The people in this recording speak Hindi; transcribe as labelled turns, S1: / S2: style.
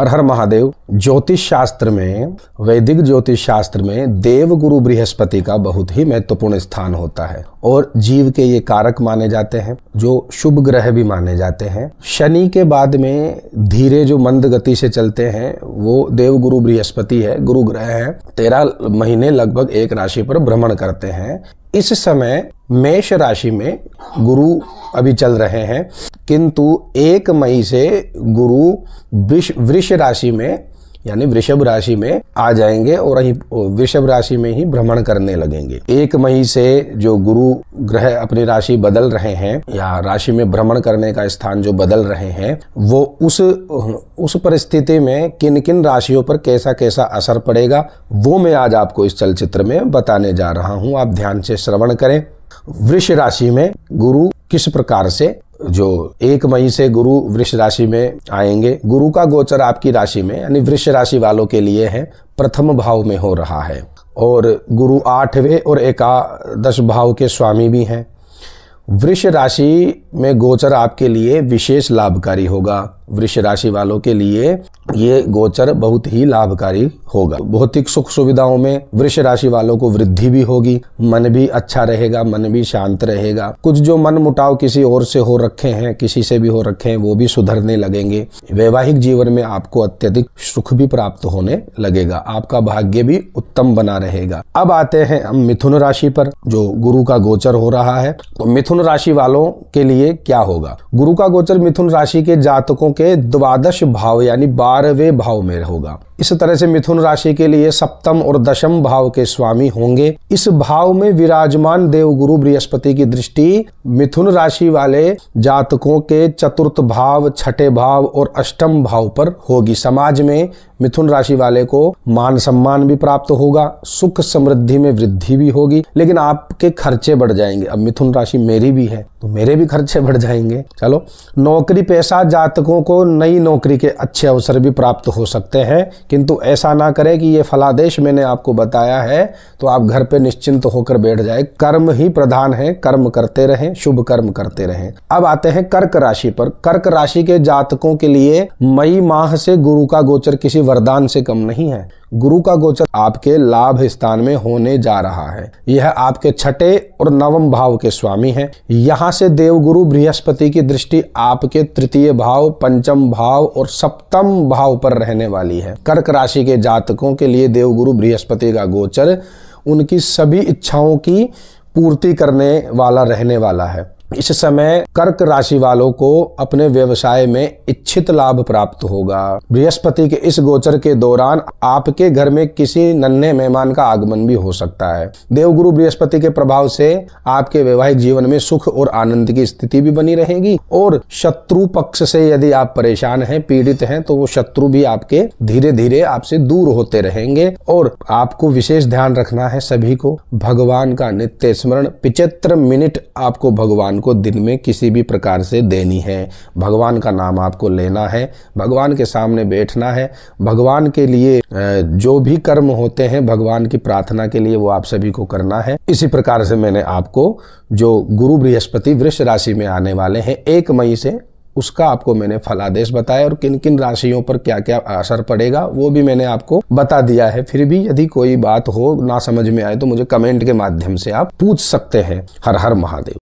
S1: हर हर महादेव ज्योतिष शास्त्र में वैदिक ज्योतिष शास्त्र में देव गुरु बृहस्पति का बहुत ही महत्वपूर्ण स्थान होता है और जीव के ये कारक माने जाते हैं जो शुभ ग्रह भी माने जाते हैं शनि के बाद में धीरे जो मंद गति से चलते हैं वो देव गुरु बृहस्पति है गुरु ग्रह है तेरह महीने लगभग एक राशि पर भ्रमण करते हैं इस समय मेष राशि में गुरु अभी चल रहे हैं किंतु एक मई से गुरु वृष राशि में यानी वृषभ राशि में आ जाएंगे और वृषभ राशि में ही भ्रमण करने लगेंगे एक मई से जो गुरु ग्रह अपनी राशि बदल रहे हैं या राशि में भ्रमण करने का स्थान जो बदल रहे हैं वो उस उस परिस्थिति में किन किन राशियों पर कैसा कैसा असर पड़ेगा वो मैं आज आपको इस चलचित्र में बताने जा रहा हूँ आप ध्यान से श्रवण करें वृष राशि में गुरु किस प्रकार से जो एक मई से गुरु वृक्ष राशि में आएंगे गुरु का गोचर आपकी राशि में यानी वृक्ष राशि वालों के लिए है प्रथम भाव में हो रहा है और गुरु आठवें और एकादश भाव के स्वामी भी हैं वृक्ष राशि में गोचर आपके लिए विशेष लाभकारी होगा वृक्ष राशि वालों के लिए ये गोचर बहुत ही लाभकारी होगा भौतिक सुख सुविधाओं में वृक्ष राशि वालों को वृद्धि भी होगी मन भी अच्छा रहेगा मन भी शांत रहेगा कुछ जो मन मुटाव किसी और से हो रखे हैं किसी से भी हो रखे हैं वो भी सुधरने लगेंगे वैवाहिक जीवन में आपको अत्यधिक सुख भी प्राप्त होने लगेगा आपका भाग्य भी उत्तम बना रहेगा अब आते हैं हम मिथुन राशि पर जो गुरु का गोचर हो रहा है तो मिथुन राशि वालों के लिए क्या होगा गुरु का गोचर मिथुन राशि के जातकों के द्वादश भाव यानी बारहवें भाव में होगा इस तरह से मिथुन राशि के लिए सप्तम और दशम भाव के स्वामी होंगे इस भाव में विराजमान देव गुरु बृहस्पति की दृष्टि मिथुन राशि वाले जातकों के चतुर्थ भाव छठे भाव और अष्टम भाव पर होगी समाज में मिथुन राशि वाले को मान सम्मान भी प्राप्त होगा सुख समृद्धि में वृद्धि भी होगी लेकिन आपके खर्चे बढ़ जाएंगे अब मिथुन राशि मेरी भी है तो मेरे भी खर्चे बढ़ जाएंगे चलो नौकरी पैसा जातकों को नई नौकरी के अच्छे अवसर भी प्राप्त हो सकते हैं किंतु ऐसा ना करें कि ये फलादेश मैंने आपको बताया है तो आप घर पे निश्चिंत होकर बैठ जाए कर्म ही प्रधान है कर्म करते रहें शुभ कर्म करते रहें अब आते हैं कर्क राशि पर कर्क राशि के जातकों के लिए मई माह से गुरु का गोचर किसी वरदान से कम नहीं है गुरु का गोचर आपके लाभ स्थान में होने जा रहा है यह आपके छठे और नवम भाव के स्वामी हैं यहाँ से देवगुरु बृहस्पति की दृष्टि आपके तृतीय भाव पंचम भाव और सप्तम भाव पर रहने वाली है कर्क राशि के जातकों के लिए देव गुरु बृहस्पति का गोचर उनकी सभी इच्छाओं की पूर्ति करने वाला रहने वाला है इस समय कर्क राशि वालों को अपने व्यवसाय में इच्छित लाभ प्राप्त होगा बृहस्पति के इस गोचर के दौरान आपके घर में किसी नन्हे मेहमान का आगमन भी हो सकता है देवगुरु बृहस्पति के प्रभाव से आपके वैवाहिक जीवन में सुख और आनंद की स्थिति भी बनी रहेगी और शत्रु पक्ष से यदि आप परेशान हैं पीड़ित हैं तो वो शत्रु भी आपके धीरे धीरे आपसे दूर होते रहेंगे और आपको विशेष ध्यान रखना है सभी को भगवान का नित्य स्मरण पिचित्र मिनट आपको भगवान को दिन में किसी भी प्रकार से देनी है भगवान का नाम आपको लेना है भगवान के सामने बैठना है भगवान के लिए जो भी कर्म होते हैं भगवान की प्रार्थना के लिए वो आप सभी को करना है इसी प्रकार से मैंने आपको जो गुरु बृहस्पति वृक्ष राशि में आने वाले हैं एक मई से उसका आपको मैंने फलादेश बताया और किन किन राशियों पर क्या क्या असर पड़ेगा वो भी मैंने आपको बता दिया है फिर भी यदि कोई बात हो ना समझ में आए तो मुझे कमेंट के माध्यम से आप पूछ सकते हैं हर हर महादेव